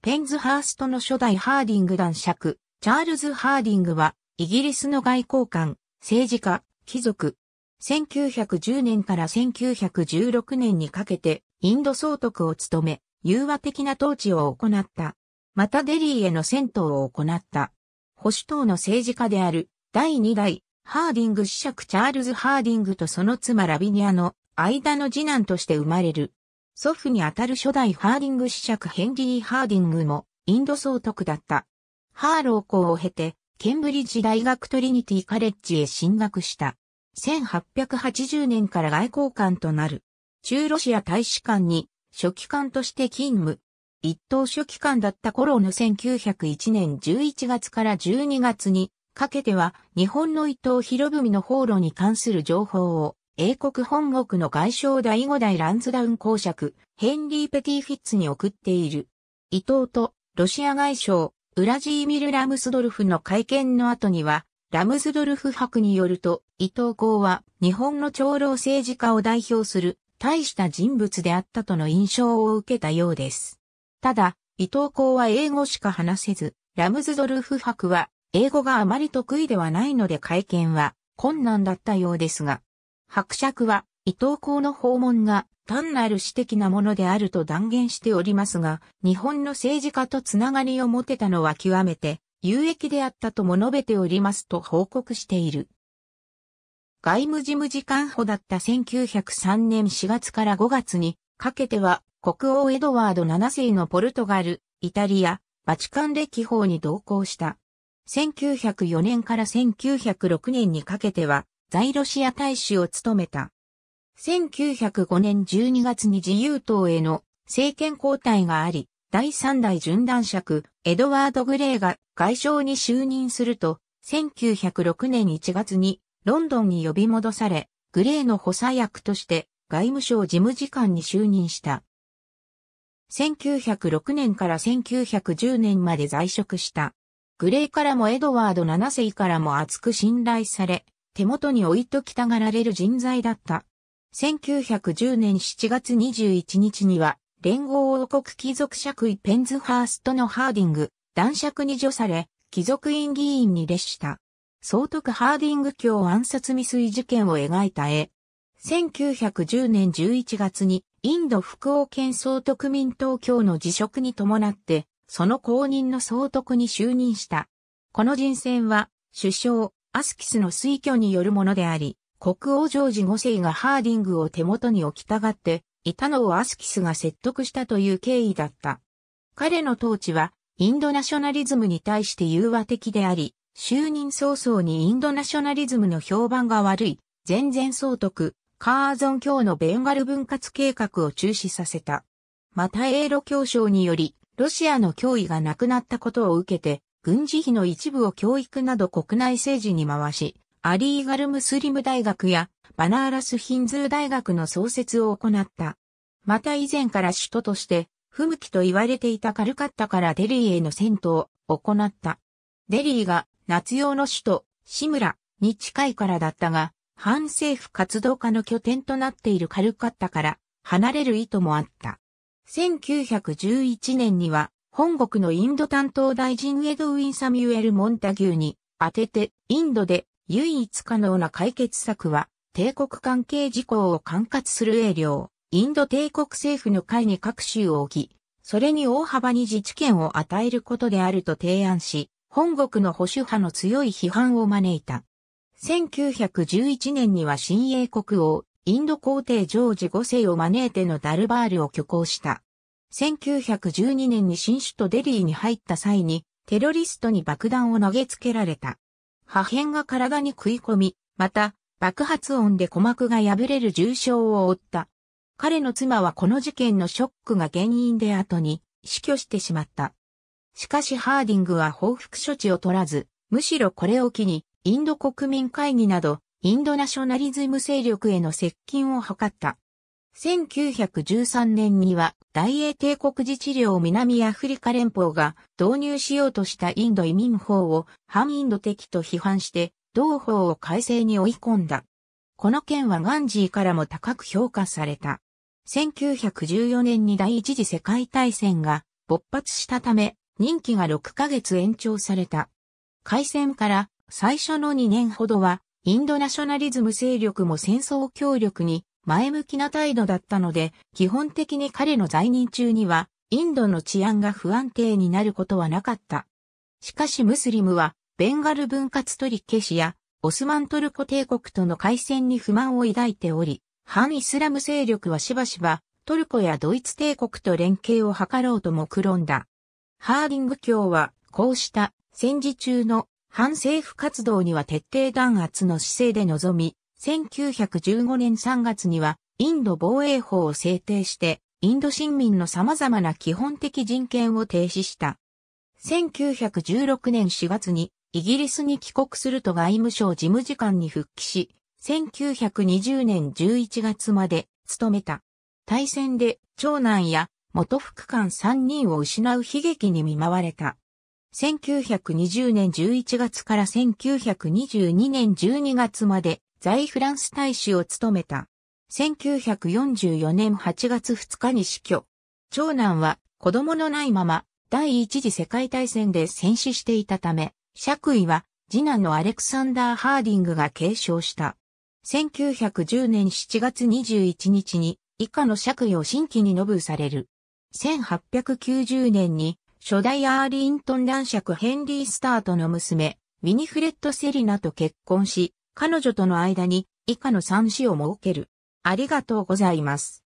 ペンズハーストの初代ハーディング男爵、チャールズ・ハーディングは、イギリスの外交官、政治家、貴族。1910年から1916年にかけて、インド総督を務め、融和的な統治を行った。またデリーへの戦闘を行った。保守党の政治家である、第2代、ハーディング子爵チャールズ・ハーディングとその妻ラビニアの間の次男として生まれる。祖父にあたる初代ハーディング子爵ヘンリー・ハーディングもインド総督だった。ハーロー校を経て、ケンブリッジ大学トリニティカレッジへ進学した。1880年から外交官となる。中ロシア大使館に書記官として勤務。一等書記官だった頃の1901年11月から12月にかけては日本の伊藤博文の放浪に関する情報を英国本国の外相第五代ランズダウン公爵、ヘンリー・ペティ・フィッツに送っている。伊藤とロシア外相、ウラジーミル・ラムスドルフの会見の後には、ラムスドルフ博によると、伊藤公は日本の長老政治家を代表する大した人物であったとの印象を受けたようです。ただ、伊藤公は英語しか話せず、ラムズドルフ博は英語があまり得意ではないので会見は困難だったようですが、伯爵は、伊藤公の訪問が単なる私的なものであると断言しておりますが、日本の政治家とつながりを持てたのは極めて有益であったとも述べておりますと報告している。外務事務次官補だった1903年4月から5月にかけては国王エドワード7世のポルトガル、イタリア、バチカン歴法に同行した。1904年から1906年にかけては在ロシア大使を務めた。1905年12月に自由党への政権交代があり、第3代準男爵、エドワード・グレーが外相に就任すると、1906年1月にロンドンに呼び戻され、グレーの補佐役として外務省事務次官に就任した。1906年から1910年まで在職した。グレーからもエドワード7世からも厚く信頼され、手元に置いときたがられる人材だった。1910年7月21日には、連合王国貴族爵位ペンズハーストのハーディング、男爵に除され、貴族院議員に列した。総督ハーディング教暗殺未遂事件を描いた絵。1910年11月にインド福王県総督民東教の辞職に伴って、その公認の総督に就任した。この人選は、首相、アスキスの推挙によるものであり、国王ジョージ5世がハーディングを手元に置きたがっていたのをアスキスが説得したという経緯だった。彼の統治はインドナショナリズムに対して融和的であり、就任早々にインドナショナリズムの評判が悪い、全然総督、カーゾン教のベンガル分割計画を中止させた。また英ロ協商により、ロシアの脅威がなくなったことを受けて、軍事費の一部を教育など国内政治に回し、アリーガルムスリム大学やバナーラスヒンズー大学の創設を行った。また以前から首都として不向きと言われていたカルカッタからデリーへの戦闘を行った。デリーが夏用の首都シムラに近いからだったが、反政府活動家の拠点となっているカルカッタから離れる意図もあった。1911年には本国のインド担当大臣エドウィン・サミュエル・モンタギューに当てて、インドで唯一可能な解決策は、帝国関係事項を管轄する営領、インド帝国政府の会に各州を置き、それに大幅に自治権を与えることであると提案し、本国の保守派の強い批判を招いた。1911年には新英国王、インド皇帝ジョージ5世を招いてのダルバールを挙行した。1912年に新首都デリーに入った際に、テロリストに爆弾を投げつけられた。破片が体に食い込み、また、爆発音で鼓膜が破れる重傷を負った。彼の妻はこの事件のショックが原因で後に死去してしまった。しかしハーディングは報復処置を取らず、むしろこれを機に、インド国民会議など、インドナショナリズム勢力への接近を図った。1913年には大英帝国自治領南アフリカ連邦が導入しようとしたインド移民法を反インド的と批判して同法を改正に追い込んだ。この件はガンジーからも高く評価された。1914年に第一次世界大戦が勃発したため、任期が6ヶ月延長された。開戦から最初の2年ほどは、インドナショナリズム勢力も戦争協力に前向きな態度だったので、基本的に彼の在任中には、インドの治安が不安定になることはなかった。しかしムスリムは、ベンガル分割取り消しや、オスマントルコ帝国との開戦に不満を抱いており、反イスラム勢力はしばしば、トルコやドイツ帝国と連携を図ろうと目論んだ。ハーディング教は、こうした戦時中の反政府活動には徹底弾圧の姿勢で臨み、1915年3月にはインド防衛法を制定して、インド市民の様々な基本的人権を停止した。1916年4月にイギリスに帰国すると外務省事務次官に復帰し、1920年11月まで務めた。大戦で長男や元副官3人を失う悲劇に見舞われた。1920年11月から1922年12月まで在フランス大使を務めた。1944年8月2日に死去。長男は子供のないまま第一次世界大戦で戦死していたため、爵位は次男のアレクサンダー・ハーディングが継承した。1910年7月21日に以下の爵位を新規にノぶされる。1890年に初代アーリントン男爵ヘンリー・スタートの娘、ウィニフレッド・セリナと結婚し、彼女との間に以下の3子を設ける。ありがとうございます。